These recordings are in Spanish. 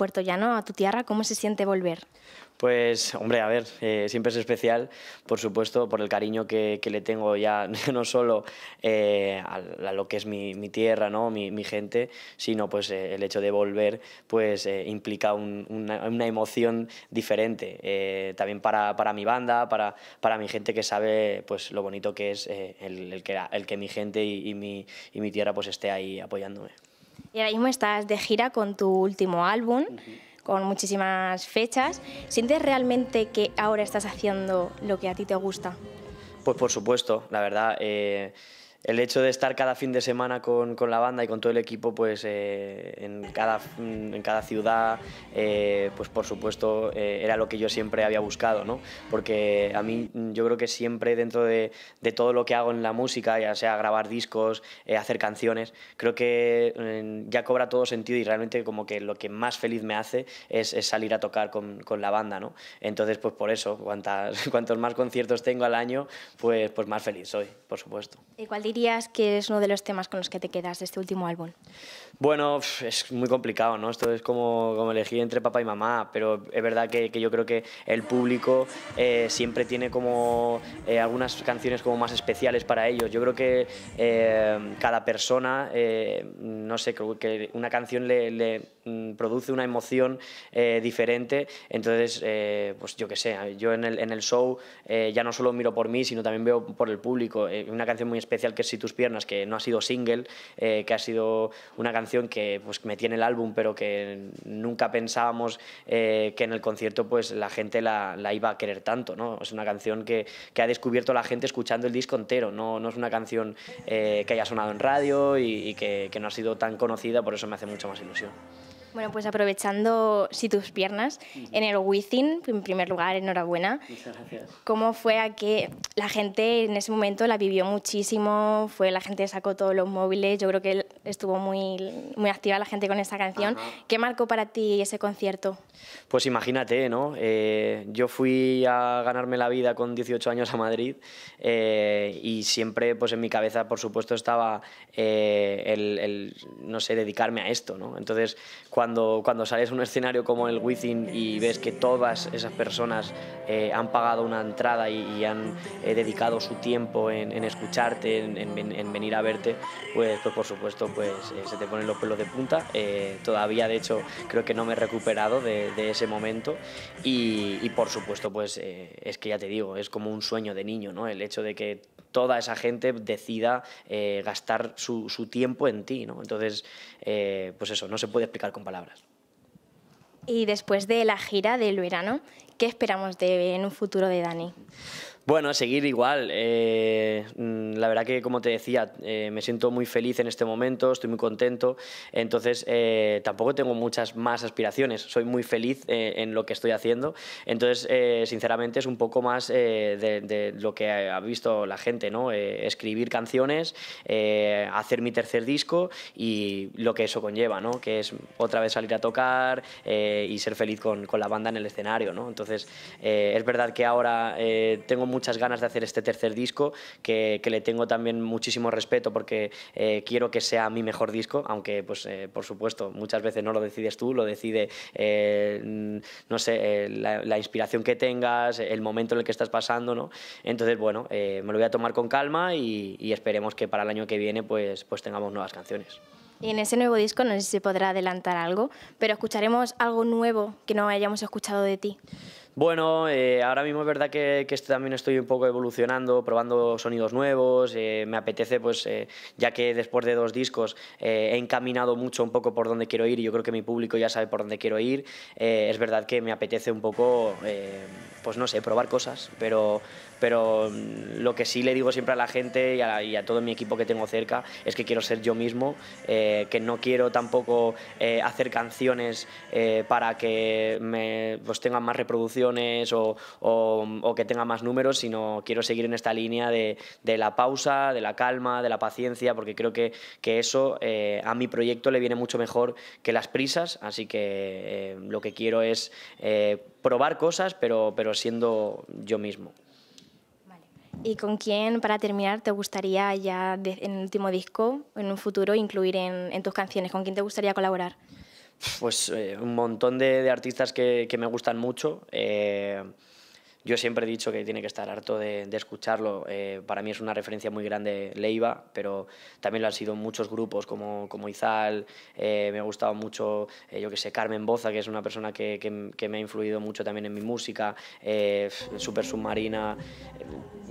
Puerto Llano, a tu tierra? ¿Cómo se siente volver? Pues, hombre, a ver, eh, siempre es especial, por supuesto, por el cariño que, le tengo ya no solo eh, a, lo que es mi, tierra, ¿no? mi, gente, sino pues eh, el hecho de volver pues implica una, emoción diferente, también para, mi banda, para, para mi gente que sabe pues lo bonito que es el, que, el que mi gente y, mi, y mi tierra pues esté ahí apoyándome. Y ahora mismo estás de gira con tu último álbum, con muchísimas fechas. ¿Sientes realmente que ahora estás haciendo lo que a ti te gusta? Pues por supuesto, la verdad. Eh, el hecho de estar cada fin de semana con, la banda y con todo el equipo, pues eh, en, cada, en cada ciudad, eh, pues por supuesto eh, era lo que yo siempre había buscado, ¿no? Porque a mí yo creo que siempre dentro de, todo lo que hago en la música, ya sea grabar discos, hacer canciones, creo que ya cobra todo sentido y realmente como que lo que más feliz me hace es, salir a tocar con, la banda, ¿no? Entonces, pues por eso, cuantos más conciertos tengo al año, pues, pues más feliz soy, por supuesto dirías que es uno de los temas con los que te quedas de este último álbum? Bueno, es muy complicado, ¿no? Esto es como, como elegir entre papá y mamá, pero es verdad que, yo creo que el público eh, siempre tiene como eh, algunas canciones como más especiales para ellos. Yo creo que eh, cada persona, no sé, creo que una canción le, mm, produce una emoción diferente, entonces, pues yo qué sé, yo en el, en el show ya no solo miro por mí, sino también veo por el público. una canción muy especial si tus piernas, que no ha sido single, eh, que ha sido una canción que pues, metí en el álbum, pero que nunca pensábamos eh, que en el concierto pues, la gente la, la, iba a querer tanto. ¿no? Es una canción que, que, ha descubierto la gente escuchando el disco entero, no, no es una canción eh, que haya sonado en radio y, que, que no ha sido tan conocida, por eso me hace mucha más ilusión. Bueno, pues aprovechando si tus piernas, en el Within, en primer lugar, enhorabuena. Muchas gracias. ¿Cómo fue a que la gente en ese momento la vivió muchísimo? Fue la gente sacó todos los móviles. Yo creo que estuvo muy, muy activa la gente con esa canción. ¿Qué marcó para ti ese concierto? Pues imagínate, ¿no? Eh, yo fui a ganarme la vida con 18 años a Madrid eh, y siempre, pues en mi cabeza, por supuesto, estaba eh, el, no sé, dedicarme a esto, ¿no? Entonces, cuando, cuando sales a un escenario como el Within y ves que todas esas personas han pagado una entrada y, han dedicado su tiempo en, escucharte, en, venir a verte, pues, pues por supuesto pues eh, se te ponen los pelos de punta. Eh, todavía, de hecho, creo que no me he recuperado de, ese momento y, por supuesto, pues eh, es que ya te digo, es como un sueño de niño, ¿no? El hecho de que toda esa gente decida gastar su, su, tiempo en ti, ¿no? Entonces, pues eso, no se puede explicar con palabras. Y después de la gira del verano, ¿qué esperamos de, en un futuro de Dani? Bueno, seguir igual. Eh, mm, la verdad que, como te decía, eh, me siento muy feliz en este momento, estoy muy contento. Entonces, eh, tampoco tengo muchas más aspiraciones. Soy muy feliz en lo que estoy haciendo. Entonces, sinceramente, es un poco más de, lo que ha visto la gente, ¿no? escribir canciones, hacer mi tercer disco y lo que eso conlleva, ¿no? Que es otra vez salir a tocar y ser feliz con, con, la banda en el escenario, ¿no? Entonces, es verdad que ahora tengo mucho muchas ganas de hacer este tercer disco, que, que le tengo también muchísimo respeto porque eh, quiero que sea mi mejor disco, aunque, pues, eh, por supuesto, muchas veces no lo decides tú, lo decide, eh, no sé, la, inspiración que tengas, el momento en el que estás pasando, ¿no? Entonces, bueno, me lo voy a tomar con calma y, esperemos que para el año que viene pues, pues tengamos nuevas canciones. Y en ese nuevo disco, no sé si se podrá adelantar algo, pero escucharemos algo nuevo que no hayamos escuchado de ti. Bueno, eh, ahora mismo es verdad que, este también estoy un poco evolucionando, probando sonidos nuevos, eh, me apetece, pues eh, ya que después de dos discos he encaminado mucho un poco por donde quiero ir y yo creo que mi público ya sabe por dónde quiero ir, es verdad que me apetece un poco, pues no sé, probar cosas, pero, pero lo que sí le digo siempre a la gente y a, todo mi equipo que tengo cerca es que quiero ser yo mismo, que no quiero tampoco hacer canciones para que me, pues, tengan más reproducción o, que tenga más números, sino quiero seguir en esta línea de, la pausa, de la calma, de la paciencia, porque creo que, eso eh, a mi proyecto le viene mucho mejor que las prisas, así que eh, lo que quiero es eh, probar cosas, pero, siendo yo mismo. ¿Y con quién, para terminar, te gustaría ya en el último disco, en un futuro, incluir en tus canciones? ¿Con quién te gustaría colaborar? pues eh, un montón de, artistas que, que, me gustan mucho. Eh, yo siempre he dicho que tiene que estar harto de, escucharlo. Eh, para mí es una referencia muy grande Leiva, pero también lo han sido muchos grupos como, como Izal. Eh, me ha gustado mucho, eh, yo que sé, Carmen Boza, que es una persona que, que, me ha influido mucho también en mi música. Super Submarina.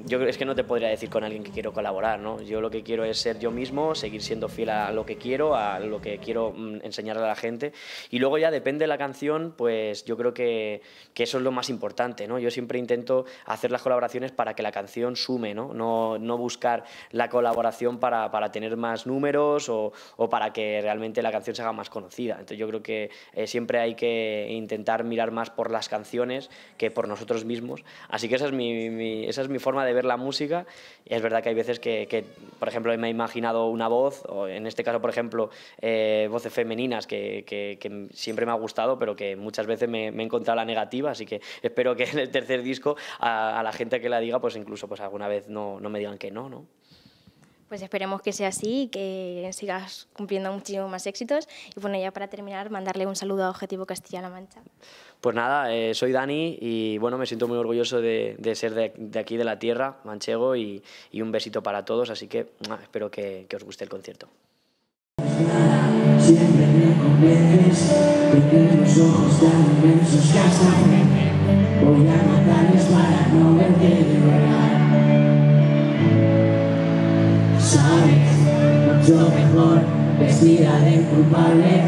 Yo es que no te podría decir con alguien que quiero colaborar, ¿no? Yo lo que quiero es ser yo mismo, seguir siendo fiel a lo que quiero, a lo que quiero mm, enseñarle a la gente. Y luego ya depende de la canción, pues yo creo que, que eso es lo más importante, ¿no? Yo siempre intento hacer las colaboraciones para que la canción sume, no, no, buscar la colaboración para, tener más números o, para que realmente la canción se haga más conocida. Entonces yo creo que eh, siempre hay que intentar mirar más por las canciones que por nosotros mismos. Así que esa es mi, esa es mi forma de ver la música. Y es verdad que hay veces que, por ejemplo, me he imaginado una voz, o en este caso, por ejemplo, eh, voces femeninas que, siempre me ha gustado, pero que muchas veces me, me he encontrado la negativa. Así que espero que en el tercer día disco a, la gente que la diga, pues incluso pues alguna vez no, no me digan que no, ¿no? Pues esperemos que sea así que sigas cumpliendo muchísimos más éxitos. Y bueno, ya para terminar, mandarle un saludo a Objetivo Castilla-La Mancha. Pues nada, eh, soy Dani y bueno, me siento muy orgulloso de, ser de, de, aquí, de la tierra, manchego, y, y un besito para todos. Así que espero que, os guste el concierto. Voy a matarles para no verte llorar Sabes, mucho mejor vestida de culpable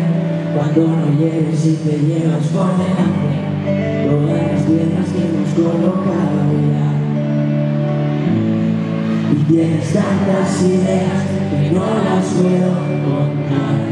Cuando no llegues y te llevas por delante Todas las piernas que hemos colocado vida. Y tienes tantas ideas que no las puedo contar